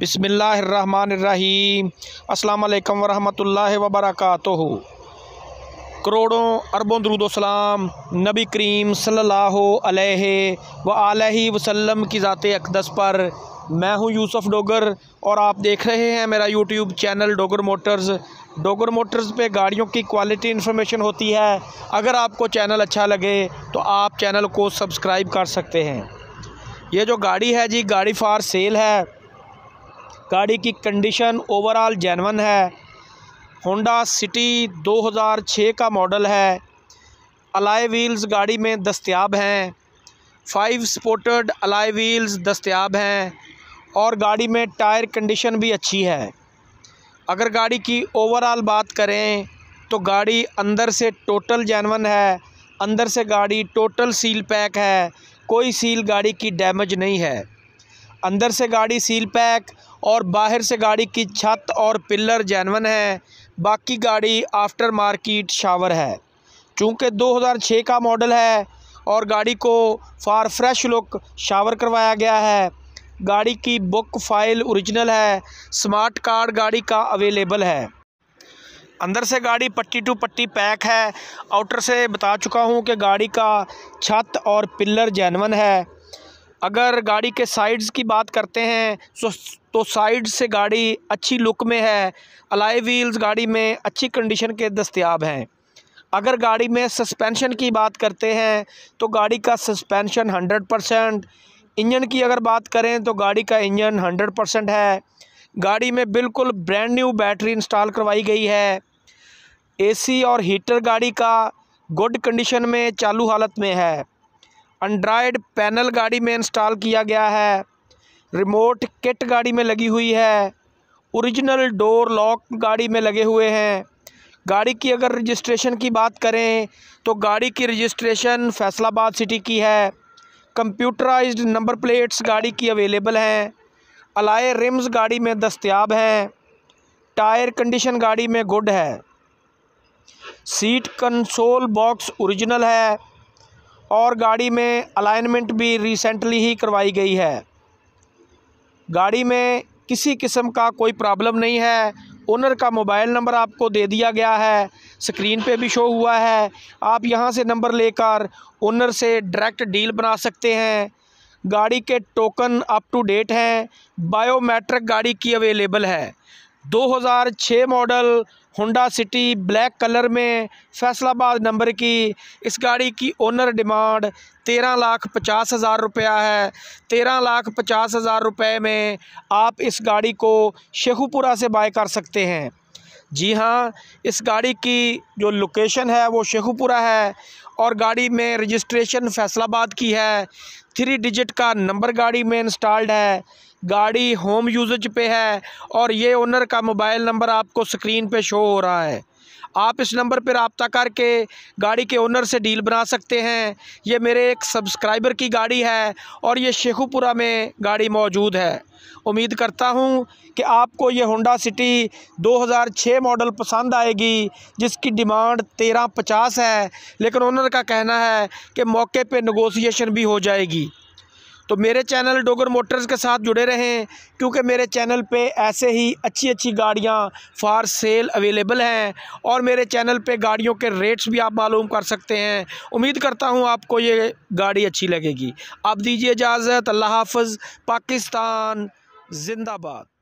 बिसमीम् अल्लाम वरहमल वबरक करोड़ों अरबों दरुदोसलाम नबी करीम सल्लल्लाहु अलैहि व आलही वसल्लम की ज़ात अकदस पर मैं हूँ यूसुफ डोगर और आप देख रहे हैं मेरा YouTube channel Dogar motors Dogar motors पे गाड़ियों की क्वालिटी इन्फॉर्मेशन होती है अगर आपको चैनल अच्छा लगे तो आप चैनल को सब्सक्राइब कर सकते हैं ये जो गाड़ी है जी गाड़ी फार सेल है गाड़ी की कंडीशन ओवरऑल जैनवन है होंडा सिटी 2006 का मॉडल है अलाय व्हील्स गाड़ी में दस्याब हैं फाइव स्पोर्टेड अलाय व्हील्स दस्याब हैं और गाड़ी में टायर कंडीशन भी अच्छी है अगर गाड़ी की ओवरऑल बात करें तो गाड़ी अंदर से टोटल जैनवन है अंदर से गाड़ी टोटल सील पैक है कोई सील गाड़ी की डैमेज नहीं है अंदर से गाड़ी सील पैक और बाहर से गाड़ी की छत और पिलर जैनवन है बाकी गाड़ी आफ्टर मार्केट शावर है चूँकि 2006 का मॉडल है और गाड़ी को फार फ्रेश लुक शावर करवाया गया है गाड़ी की बुक फाइल ओरिजिनल है स्मार्ट कार्ड गाड़ी का अवेलेबल है अंदर से गाड़ी पट्टी टू पट्टी पैक है आउटर से बता चुका हूँ कि गाड़ी का छत और पिलर जैनवन है अगर गाड़ी के साइड्स की बात करते हैं तो तो साइड से गाड़ी अच्छी लुक में है अलाई व्हील्स गाड़ी में अच्छी कंडीशन के दस्तियाब हैं अगर गाड़ी में सस्पेंशन की बात करते हैं तो गाड़ी का सस्पेंशन हंड्रेड परसेंट इंजन की अगर बात करें तो गाड़ी का इंजन हंड्रेड परसेंट है गाड़ी में बिल्कुल ब्रांड न्यू बैटरी इंस्टॉल करवाई गई है ए और हीटर गाड़ी का गुड कंडीशन में चालू हालत में है एंड्राइड पैनल गाड़ी में इंस्टॉल किया गया है रिमोट किट गाड़ी में लगी हुई है ओरिजिनल डोर लॉक गाड़ी में लगे हुए हैं गाड़ी की अगर रजिस्ट्रेशन की बात करें तो गाड़ी की रजिस्ट्रेशन फैसलाबाद सिटी की है कंप्यूटराइज्ड नंबर प्लेट्स गाड़ी की अवेलेबल हैं अलाए रिम्स गाड़ी में दस्तियाब हैं टायर कंडीशन गाड़ी में गुड है सीट कंसोल बॉक्स ओरिजिनल है और गाड़ी में अलाइनमेंट भी रिसेंटली ही करवाई गई है गाड़ी में किसी किस्म का कोई प्रॉब्लम नहीं है ओनर का मोबाइल नंबर आपको दे दिया गया है स्क्रीन पे भी शो हुआ है आप यहाँ से नंबर लेकर ओनर से डायरेक्ट डील बना सकते हैं गाड़ी के टोकन अप टू डेट हैं बायोमेट्रिक गाड़ी की अवेलेबल है 2006 model Honda City black colour में फैसलाबाद नंबर की इस गाड़ी की ओनर डिमांड तेरह लाख पचास हज़ार रुपया है तेरह लाख पचास हज़ार रुपये में आप इस गाड़ी को शेखुपुरा से बाय कर सकते हैं जी हाँ इस गाड़ी की जो लोकेशन है वो शेखुपुरा है और गाड़ी में रजिस्ट्रेशन फैसलाबाद की है थ्री डिजिट का नंबर गाड़ी में इंस्टॉल्ड है गाड़ी होम यूजेज पे है और ये ओनर का मोबाइल नंबर आपको स्क्रीन पे शो हो रहा है आप इस नंबर पर रबता करके गाड़ी के ओनर से डील बना सकते हैं ये मेरे एक सब्सक्राइबर की गाड़ी है और ये शेखुपुरा में गाड़ी मौजूद है उम्मीद करता हूँ कि आपको ये होंडा सिटी 2006 मॉडल पसंद आएगी जिसकी डिमांड तेरह पचास है लेकिन ओनर का कहना है कि मौके पे नगोसिएशन भी हो जाएगी तो मेरे चैनल डोगर मोटर्स के साथ जुड़े रहें क्योंकि मेरे चैनल पे ऐसे ही अच्छी अच्छी गाड़ियाँ फ़ार सेल अवेलेबल हैं और मेरे चैनल पे गाड़ियों के रेट्स भी आप मालूम कर सकते हैं उम्मीद करता हूँ आपको ये गाड़ी अच्छी लगेगी आप दीजिए इजाज़त अल्लाह हाफ पाकिस्तान जिंदाबाद